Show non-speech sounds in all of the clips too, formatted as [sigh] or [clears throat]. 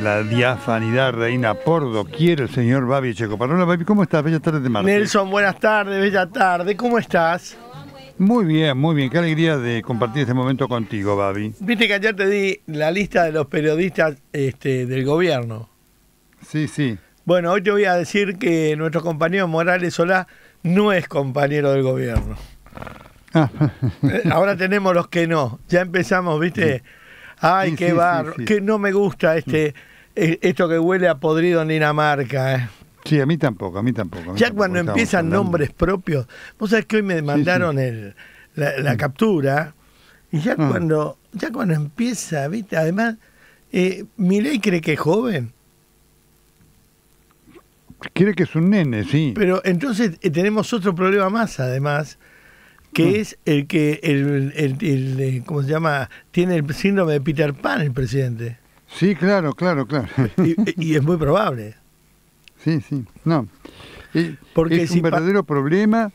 la diafanidad reina Pordo Quiero el señor Babi Checo. Babi, ¿cómo estás? Bella tarde de Nelson, buenas tardes, bella tarde. ¿Cómo estás? Muy bien, muy bien. Qué alegría de compartir este momento contigo, Babi. Viste que ayer te di la lista de los periodistas este, del gobierno. Sí, sí. Bueno, hoy te voy a decir que nuestro compañero Morales Solá no es compañero del gobierno. Ah. Eh, ahora tenemos los que no. Ya empezamos, viste... [laughs] Ay, qué barro, que no me gusta este, mm. eh, esto que huele a podrido en Dinamarca. Eh. Sí, a mí tampoco, a mí tampoco. ya cuando empiezan nombres propios, vos sabés que hoy me mandaron la, mm. captura, y ya ah. cuando, ya cuando empieza, viste, además, eh, Miley cree que es joven. Cree que es un nene, sí. Pero entonces eh, tenemos otro problema más, además, que mm. es el que, el, eh, ¿cómo se llama? Tiene el síndrome de Peter Pan, el presidente. Sí, claro, claro, claro. Y, es muy probable. [laughs] Sí, sí. No. Es, Porque un verdadero problema,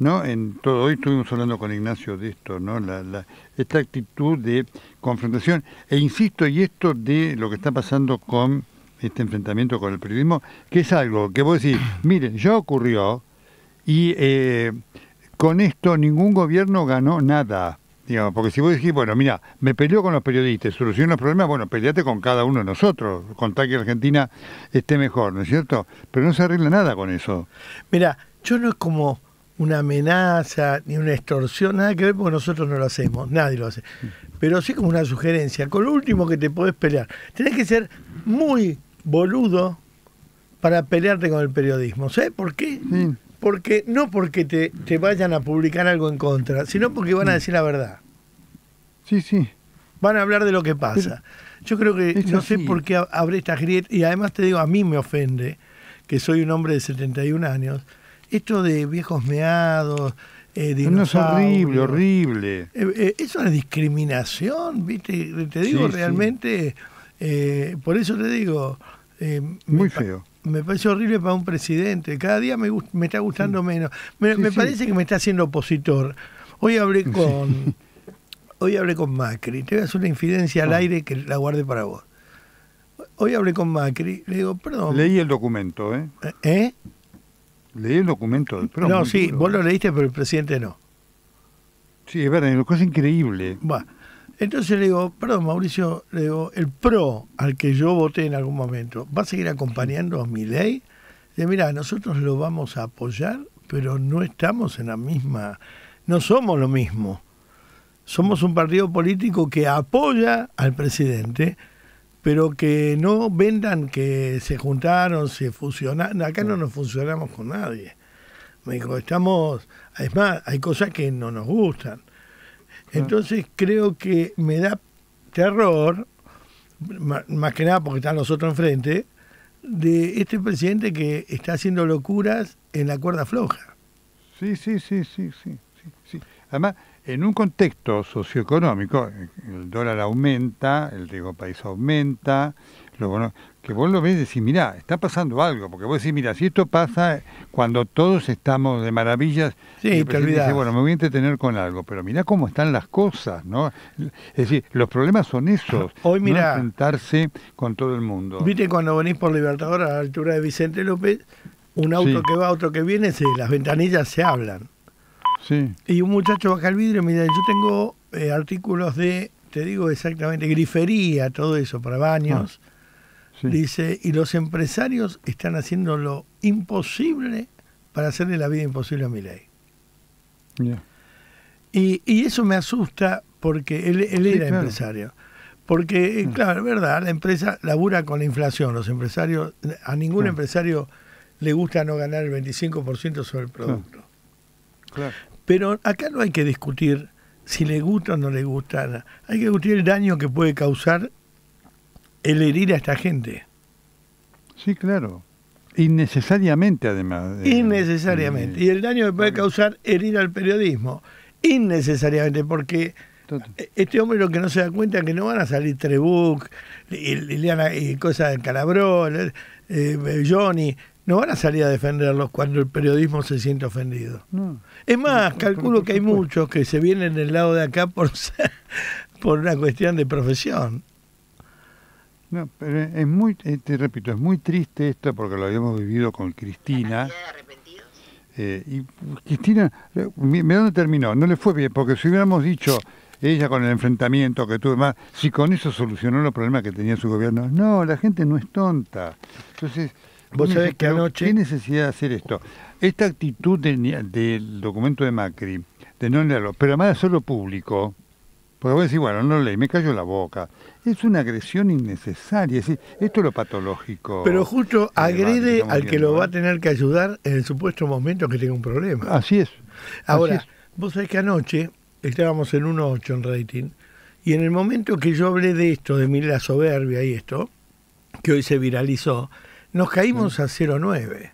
¿no? En todo hoy estuvimos hablando con Ignacio de esto, ¿no? La, esta actitud de confrontación e insisto y esto de lo que está pasando con este enfrentamiento con el periodismo, que es algo que vos decís, [clears throat] miren, ya ocurrió y eh, con esto ningún gobierno ganó nada. Digamos, porque si vos decís, bueno, mira, me peleó con los periodistas, solucionó los problemas, bueno, peleate con cada uno de nosotros, contar que Argentina esté mejor, ¿no es cierto? Pero no se arregla nada con eso. Mira, yo no es como una amenaza ni una extorsión, nada que ver porque nosotros no lo hacemos, nadie lo hace. Mm. Pero sí como una sugerencia, con lo último que te podés pelear. Tenés que ser muy boludo para pelearte con el periodismo. ¿Sabes por qué? porque no porque te, vayan a publicar algo en contra, sino porque van a decir la verdad. Sí, sí. Van a hablar de lo que pasa. Yo creo que no sé por qué abre estas grietas, y además te digo, a mí me ofende, que soy un hombre de 71 años, esto de viejos meados, eh, no es horrible, horrible. Eso eh, eh, es una discriminación, ¿viste? Te digo, realmente, eh, por eso te digo... Muy feo me parece horrible para un presidente. Cada día me, está gustando menos. Me, parece que me está haciendo opositor. Hoy hablé con [laughs] hoy hablé con Macri. Te voy a hacer una infidencia al ah. aire que la guarde para vos. Hoy hablé con Macri. Le digo, perdón. Leí el documento, ¿eh? ¿Eh? ¿Eh? Leí el documento. Pero no, sí, vos lo leíste, pero el presidente no. Sí, es verdad, es una cosa increíble. Bueno entonces le digo, perdón Mauricio, le digo, el PRO al que yo voté en algún momento, ¿va a seguir acompañando a mi ley? De mira, nosotros lo vamos a apoyar, pero no estamos en la misma, no somos lo mismo. Somos un partido político que apoya al presidente, pero que no vendan que se juntaron, se fusionaron. Acá no nos fusionamos con nadie. Me dijo, estamos, más hay cosas que no nos gustan. Ah. Entonces creo que me da terror, más que nada porque están nosotros enfrente, de este presidente que está haciendo locuras en la cuerda floja. Sí, sí, sí, sí, sí. sí, Además, en un contexto socioeconómico, el dólar aumenta, el riesgo país aumenta, que vos lo ves y decís, mirá, está pasando algo, porque vos decís, mira si esto pasa eh, cuando todos estamos de maravillas, dice, bueno, me voy a entretener con algo, pero mira cómo están las cosas, ¿no? Es decir, los problemas son esos, [laughs] Hoy, mirá, no enfrentarse con todo el mundo. Viste cuando venís por Libertador a la altura de Vicente López, un auto que va, otro que viene, las ventanillas se hablan. Y un muchacho baja el vidrio y yo tengo eh, artículos de, te digo exactamente, grifería, todo eso, para baños. Ah. Dice, y los empresarios están haciendo lo imposible para hacerle la vida imposible a mi ley. Y, y, eso me asusta porque él, él era empresario. Porque, eh, mm. claro, es verdad, la empresa labura con la inflación. Los empresarios, a ningún mm. empresario le gusta no ganar el 25% sobre el mm. producto. Pero acá no hay que discutir si le gusta o no le gusta. Hay que discutir el daño que puede causar el herir a esta gente. Sí, claro. Innecesariamente, además. Eh, Innecesariamente. Eh, y el daño que puede causar herir al periodismo. Innecesariamente, porque eh, este hombre lo que no se da cuenta es que no van a salir Trebuch, Liliana y cosas de Calabrón, eh, Johnny, no van a salir a defenderlos cuando el periodismo se siente ofendido. Es más, calculo que hay muchos que se vienen del lado de acá por, [laughs] por una cuestión de profesión. No, pero es muy, eh, te repito, es muy triste esto porque lo habíamos vivido con Cristina. de arrepentidos? Eh, y Cristina, eh, ¿me dónde terminó, no le fue bien, porque si hubiéramos dicho ella con el enfrentamiento que tuvo más, si con eso solucionó los problemas que tenía su gobierno, no, la gente no es tonta. Entonces, vos sabés que anoche... ¿Qué necesidad de hacer esto? Esta actitud del documento de Macri, de no leerlo, pero además de hacerlo público, porque vos decís, bueno, no leí, me cayó la boca. Es una agresión innecesaria, es decir, esto es lo patológico. Pero justo agrede al que lo va a ¿eh? tener que ayudar en el supuesto momento que tenga un problema. Así es. Ahora, vos sabés que anoche estábamos en 1.8 en rating, y en el momento que yo hablé de esto, de mi la soberbia y esto, que hoy se viralizó, nos caímos mm. a 0.9.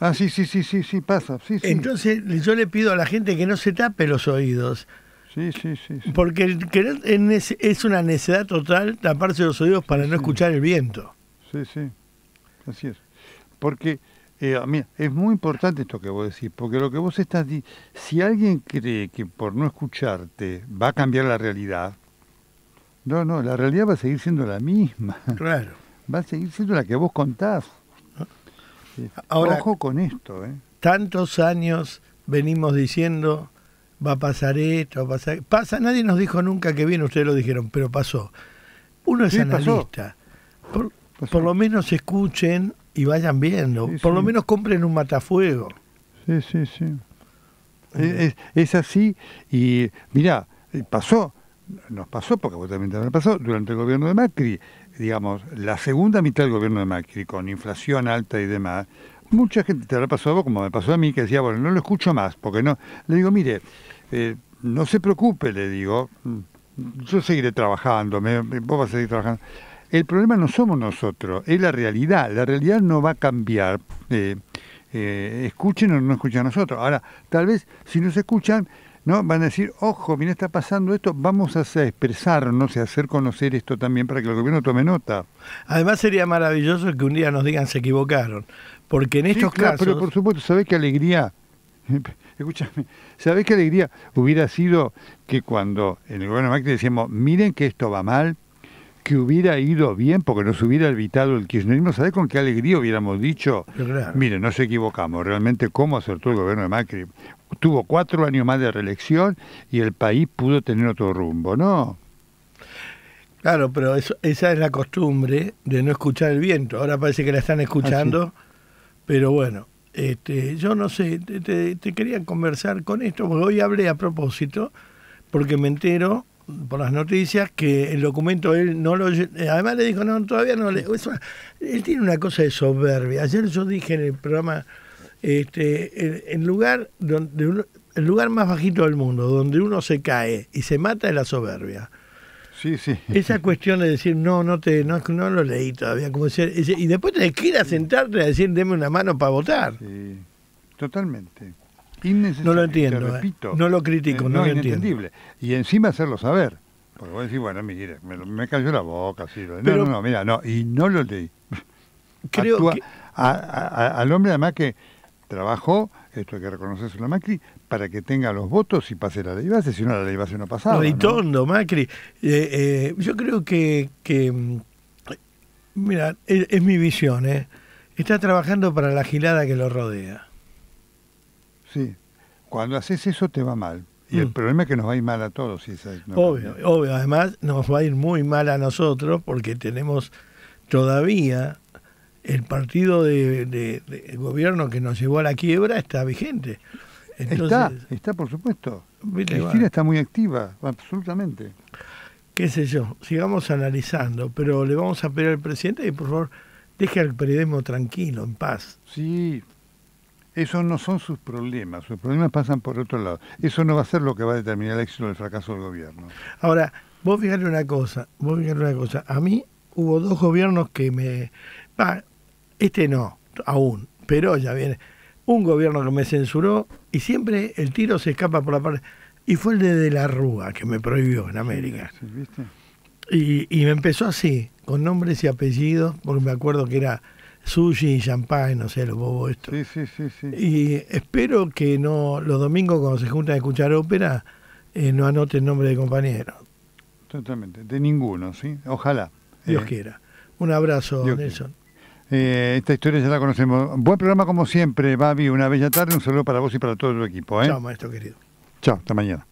Ah, sí, sí, sí, sí, sí, pasa. Entonces yo le pido a la gente que no se tape los oídos Sí, sí, sí, Porque es una necedad total taparse los oídos para no escuchar el viento. Sí, sí, así es. Porque, eh, ah, mira, es muy importante esto que vos decís, porque lo que vos estás diciendo, si alguien cree que por no escucharte va a cambiar la realidad, no, no, la realidad va a seguir siendo la misma. Claro. [laughs] Va a seguir siendo la que vos contás. Ahora, Ojo con esto. ¿eh? Tantos años venimos diciendo va a pasar esto, va a pasar... Pasa, nadie nos dijo nunca que viene, ustedes lo dijeron, pero pasó. Uno es analista. Por, lo menos escuchen y vayan viendo. por lo menos compren un matafuego. Sí, sí, sí. Es, es, así y mirá, eh, pasó, nos pasó, porque vos también también pasó, durante el gobierno de Macri, digamos, la segunda mitad del gobierno de Macri, con inflación alta y demás, Mucha gente te habrá pasado, como me pasó a mí, que decía, bueno, no lo escucho más, porque no. Le digo, mire, eh, no se preocupe, le digo, mm, yo seguiré trabajando, me, vos vas a seguir trabajando. El problema no somos nosotros, es la realidad. La realidad no va a cambiar. Eh, eh, escuchen o no escuchan a nosotros. Ahora, tal vez si nos escuchan, ¿no? Van a decir, ojo, mira, está pasando esto, vamos a expresarnos y a hacer conocer esto también para que el gobierno tome nota. Además sería maravilloso que un día nos digan se equivocaron, porque en estos casos... Pero por supuesto, ¿sabés qué alegría? [laughs] Escúchame, ¿sabés qué alegría hubiera sido que cuando en el gobierno de Macri decíamos, miren que esto va mal, que hubiera ido bien porque nos hubiera evitado el kirchnerismo, ¿sabés con qué alegría hubiéramos dicho? Claro. Mire, nos equivocamos, realmente cómo acertó el gobierno de Macri. Tuvo cuatro años más de reelección y el país pudo tener otro rumbo, ¿no? Claro, pero esa es la costumbre de no escuchar el viento. Ahora parece que la están ah, escuchando, pero bueno, este, yo no sé, te quería conversar con esto, porque hoy hablé a propósito, porque me entero por las noticias que el documento él no lo eh, además le dijo no todavía no le él tiene una cosa de soberbia ayer yo dije en el programa este el, lugar donde el lugar más bajito del mundo donde uno se cae y se mata es la soberbia Sí, sí. Esa [laughs] cuestión de decir, no, no te no, no lo leí todavía. Como y después te queda sentarte a decir, deme una mano para votar. Sí, totalmente. No lo entiendo. ¿eh? No lo critico, eh, no, entendible. Y encima hacerlo saber. Porque vos decís, bueno, mire, me, cayó la boca, así. no, no, no, mira, no. Y no lo leí. [laughs] Creo que... al hombre, además, que trabajó, esto hay que reconocerlo la Macri, para que tenga los votos y pase la ley base, si no la ley base no pasaba. Ritondo, ¿no? Macri. Eh, yo creo que, que mm, mira, es, mi visión, ¿eh? Está trabajando para la gilada que lo rodea. Sí. Cuando haces eso te va mal. Y el mm. problema es que nos va a ir mal a todos. obvio, obvio. Además, nos va a ir muy mal a nosotros porque tenemos todavía el partido de, gobierno que nos llevó a la quiebra está vigente. está, está por supuesto. La historia está muy activa, absolutamente. Qué sé yo, sigamos analizando, pero le vamos a pedir al presidente que por favor deje al periodismo tranquilo, en paz. Sí, esos no son sus problemas, sus problemas pasan por otro lado. Eso no va a ser lo que va a determinar el éxito o el fracaso del gobierno. Ahora, vos fijate una cosa, vos fijate una cosa. A mí hubo dos gobiernos que me... este no, aún, pero ya viene. Un gobierno que me censuró y siempre el tiro se escapa por la parte... Y fue el de la Rúa, que me prohibió en América. ¿viste? Y, y me empezó así, con nombres y apellidos, porque me acuerdo que era sushi y champán, no sé, los bobos esto. Sí, sí, sí, sí, Y espero que no los domingos cuando se juntan a escuchar ópera eh, no anoten nombre de compañero. Totalmente, de ninguno, ¿sí? Ojalá. Dios ¿eh? quiera. Un abrazo, Nelson. Eh, esta historia ya la conocemos. Buen programa como siempre, Babi. Una bella tarde. Un saludo para vos y para todo el equipo. Chao, maestro querido. Chao, hasta mañana.